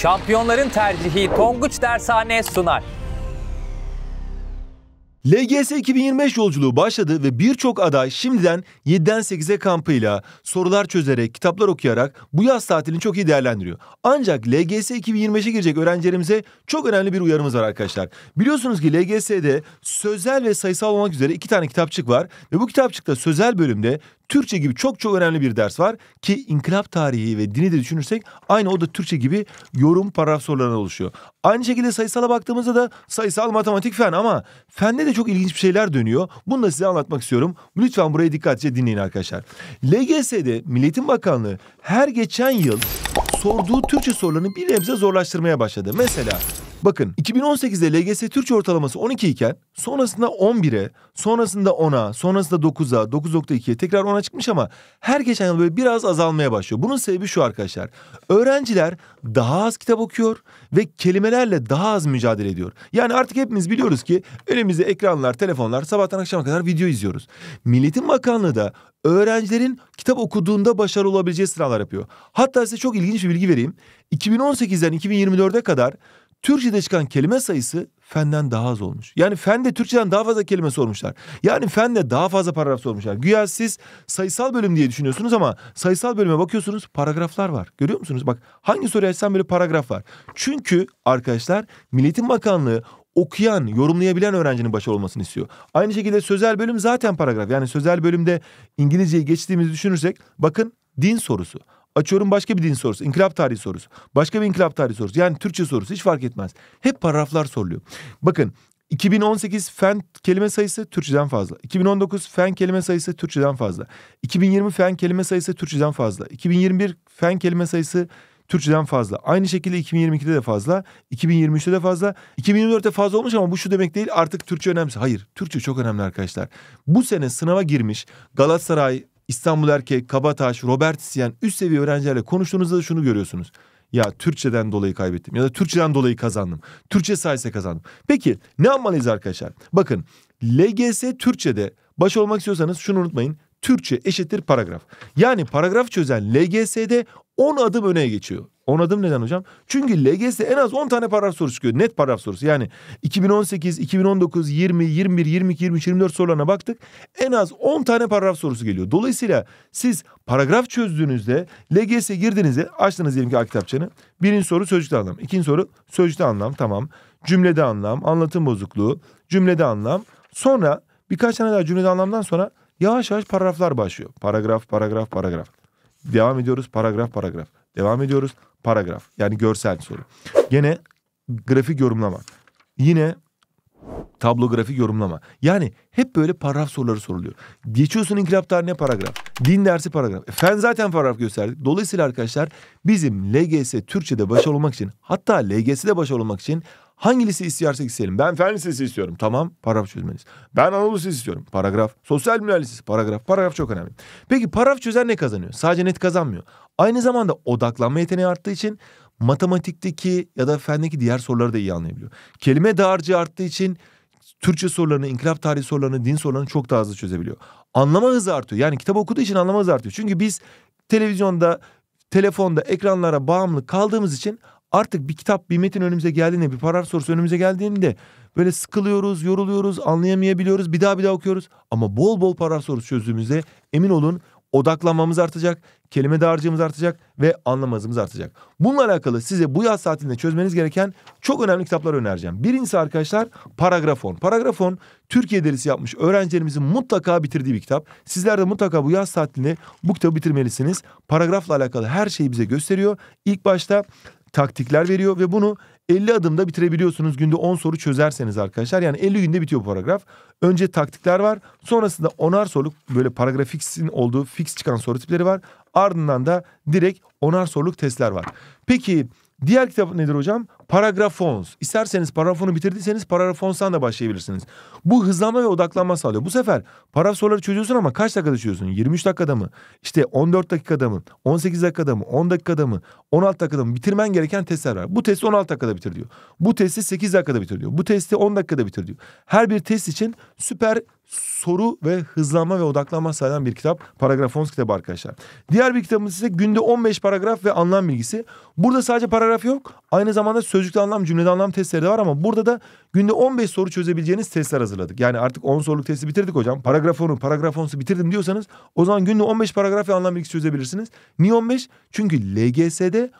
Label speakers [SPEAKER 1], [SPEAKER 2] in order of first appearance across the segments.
[SPEAKER 1] Şampiyonların tercihi Tonguç Dershane sunar. LGS 2025 yolculuğu başladı ve birçok aday şimdiden 7'den 8'e kampıyla, sorular çözerek, kitaplar okuyarak bu yaz tatilini çok iyi değerlendiriyor. Ancak LGS 2025'e girecek öğrencilerimize çok önemli bir uyarımız var arkadaşlar. Biliyorsunuz ki LGS'de sözel ve sayısal olmak üzere iki tane kitapçık var ve bu kitapçıkta sözel bölümde Türkçe gibi çok çok önemli bir ders var ki inkılap tarihi ve dini de düşünürsek aynı o da Türkçe gibi yorum paragraf sorularına oluşuyor. Aynı şekilde sayısala baktığımızda da sayısal matematik fen ama fende de çok ilginç bir şeyler dönüyor. Bunu da size anlatmak istiyorum. Lütfen burayı dikkatlice dinleyin arkadaşlar. LGS'de Milletin Bakanlığı her geçen yıl sorduğu Türkçe sorularını bir nebze zorlaştırmaya başladı. Mesela Bakın 2018'de LGS Türkçe ortalaması 12 iken sonrasında 11'e, sonrasında 10'a, sonrasında 9'a, 9.2'ye tekrar 10'a çıkmış ama her geçen yıl böyle biraz azalmaya başlıyor. Bunun sebebi şu arkadaşlar. Öğrenciler daha az kitap okuyor ve kelimelerle daha az mücadele ediyor. Yani artık hepimiz biliyoruz ki önümüzde ekranlar, telefonlar sabahtan akşama kadar video izliyoruz. Milletin Bakanlığı da öğrencilerin kitap okuduğunda başarılı olabileceği sınavlar yapıyor. Hatta size çok ilginç bir bilgi vereyim. 2018'den 2024'e kadar Türkçe'de çıkan kelime sayısı fenden daha az olmuş. Yani fende Türkçeden daha fazla kelime sormuşlar. Yani fende daha fazla paragraf sormuşlar. Güya siz sayısal bölüm diye düşünüyorsunuz ama sayısal bölüme bakıyorsunuz paragraflar var. Görüyor musunuz? Bak hangi soruyu açsam böyle paragraf var. Çünkü arkadaşlar Milletin Bakanlığı okuyan, yorumlayabilen öğrencinin başarılı olmasını istiyor. Aynı şekilde sözel bölüm zaten paragraf. Yani sözel bölümde İngilizceyi geçtiğimizi düşünürsek bakın din sorusu. Açıyorum başka bir din sorusu. İnkılap tarihi sorusu. Başka bir inkılap tarihi sorusu. Yani Türkçe sorusu hiç fark etmez. Hep paragraflar soruluyor. Bakın 2018 fen kelime sayısı Türkçeden fazla. 2019 fen kelime sayısı Türkçeden fazla. 2020 fen kelime sayısı Türkçeden fazla. 2021 fen kelime sayısı Türkçeden fazla. Aynı şekilde 2022'de de fazla, 2023'te de fazla, 2024'te fazla olmuş ama bu şu demek değil artık Türkçe önemsiz. Hayır, Türkçe çok önemli arkadaşlar. Bu sene sınava girmiş Galatasaray, İstanbul Erkek, Kabataş, Robert Siyen üst seviye öğrencilerle konuştuğunuzda da şunu görüyorsunuz. Ya Türkçeden dolayı kaybettim ya da Türkçeden dolayı kazandım. Türkçe sayesinde kazandım. Peki ne yapmalıyız arkadaşlar? Bakın LGS Türkçe'de baş olmak istiyorsanız şunu unutmayın. Türkçe eşittir paragraf. Yani paragraf çözen LGS'de 10 adım öne geçiyor. 10 adım neden hocam? Çünkü LGS'de en az 10 tane paragraf sorusu çıkıyor. Net paragraf sorusu. Yani 2018, 2019, 20, 21, 22, 23, 24 sorularına baktık. En az 10 tane paragraf sorusu geliyor. Dolayısıyla siz paragraf çözdüğünüzde LGS'e girdiğinizde açtınız diyelim ki A kitapçanı. Birinci soru sözcükte anlam. İkinci soru sözcükte anlam. Tamam. Cümlede anlam. Anlatım bozukluğu. Cümlede anlam. Sonra birkaç tane daha cümlede anlamdan sonra yavaş yavaş paragraflar başlıyor. Paragraf, paragraf, paragraf. Devam ediyoruz paragraf paragraf. Devam ediyoruz paragraf. Yani görsel soru. Gene grafik yorumlama. Yine tablo grafik yorumlama. Yani hep böyle paragraf soruları soruluyor. Geçiyorsun inkılap tarihine paragraf. Din dersi paragraf. E, fen zaten paragraf gösterdik. Dolayısıyla arkadaşlar bizim LGS Türkçe'de başarılı olmak için hatta LGS'de başarılı olmak için Hangi lise istiyorsak isteyelim. Ben fen lisesi istiyorum. Tamam paragraf çözmeniz. Ben Anadolu lisesi istiyorum. Paragraf. Sosyal bilimler lisesi paragraf. Paragraf çok önemli. Peki paragraf çözen ne kazanıyor? Sadece net kazanmıyor. Aynı zamanda odaklanma yeteneği arttığı için matematikteki ya da fendeki diğer soruları da iyi anlayabiliyor. Kelime dağarcığı arttığı için Türkçe sorularını, inkılap tarihi sorularını, din sorularını çok daha hızlı çözebiliyor. Anlama hızı artıyor. Yani kitap okuduğu için anlama hızı artıyor. Çünkü biz televizyonda, telefonda, ekranlara bağımlı kaldığımız için artık bir kitap bir metin önümüze geldiğinde bir paragraf sorusu önümüze geldiğinde böyle sıkılıyoruz, yoruluyoruz, anlayamayabiliyoruz. Bir daha bir daha okuyoruz ama bol bol paragraf sorusu çözdüğümüzde emin olun odaklanmamız artacak, kelime dağarcığımız artacak ve anlamazımız artacak. Bununla alakalı size bu yaz saatinde çözmeniz gereken çok önemli kitaplar önereceğim. Birincisi arkadaşlar Paragrafon. Paragrafon Türkiye delisi yapmış öğrencilerimizin mutlaka bitirdiği bir kitap. Sizler de mutlaka bu yaz saatinde bu kitabı bitirmelisiniz. Paragrafla alakalı her şeyi bize gösteriyor. İlk başta taktikler veriyor ve bunu 50 adımda bitirebiliyorsunuz. Günde 10 soru çözerseniz arkadaşlar. Yani 50 günde bitiyor paragraf. Önce taktikler var. Sonrasında onar soruluk böyle paragrafixin olduğu fix çıkan soru tipleri var. Ardından da direkt onar soruluk testler var. Peki diğer kitap nedir hocam? Paragrafons. İsterseniz paragrafonu bitirdiyseniz paragrafonstan da başlayabilirsiniz. Bu hızlanma ve odaklanma sağlıyor. Bu sefer paragraf soruları çözüyorsun ama kaç dakikada çözüyorsun? 23 dakikada mı? İşte 14 dakikada mı? 18 dakikada mı? 10 dakikada mı? 16 dakikada mı? Bitirmen gereken testler var. Bu testi 16 dakikada bitir diyor. Bu testi 8 dakikada bitir diyor. Bu testi 10 dakikada bitir diyor. Her bir test için süper soru ve hızlanma ve odaklanma sağlayan bir kitap. Paragraf 10 kitabı arkadaşlar. Diğer bir kitabımız ise günde 15 paragraf ve anlam bilgisi. Burada sadece paragraf yok. Aynı zamanda sözcükte anlam, cümlede anlam testleri de var ama burada da Günde 15 soru çözebileceğiniz testler hazırladık. Yani artık 10 soruluk testi bitirdik hocam. Paragraf 10'u, paragraf 10'su bitirdim diyorsanız o zaman günde 15 paragraf ve anlam bilgisi çözebilirsiniz. Niye 15? Çünkü LGS'de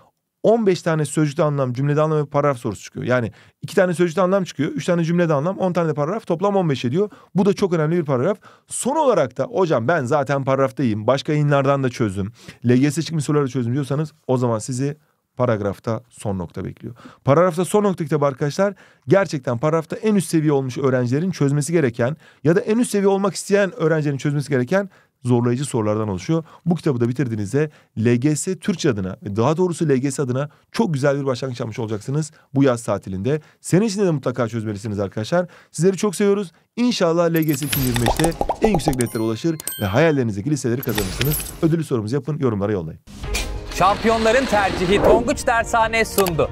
[SPEAKER 1] 15 tane sözcükte anlam, cümlede anlam ve paragraf sorusu çıkıyor. Yani 2 tane sözcükte anlam çıkıyor, 3 tane cümlede anlam, 10 tane de paragraf toplam 15 ediyor. Bu da çok önemli bir paragraf. Son olarak da hocam ben zaten paragraftayım, başka yayınlardan da çözdüm. LGS çıkmış soruları çözdüm diyorsanız o zaman sizi paragrafta son nokta bekliyor. Paragrafta son nokta kitabı arkadaşlar gerçekten paragrafta en üst seviye olmuş öğrencilerin çözmesi gereken ya da en üst seviye olmak isteyen öğrencilerin çözmesi gereken zorlayıcı sorulardan oluşuyor. Bu kitabı da bitirdiğinizde LGS Türkçe adına ve daha doğrusu LGS adına çok güzel bir başlangıç yapmış olacaksınız bu yaz tatilinde. Senin için de mutlaka çözmelisiniz arkadaşlar. Sizleri çok seviyoruz. İnşallah LGS 2025'te en yüksek netlere ulaşır ve hayallerinizdeki liseleri kazanırsınız. Ödülü sorumuzu yapın, yorumlara yollayın. Şampiyonların tercihi Tonguç Dershane sundu.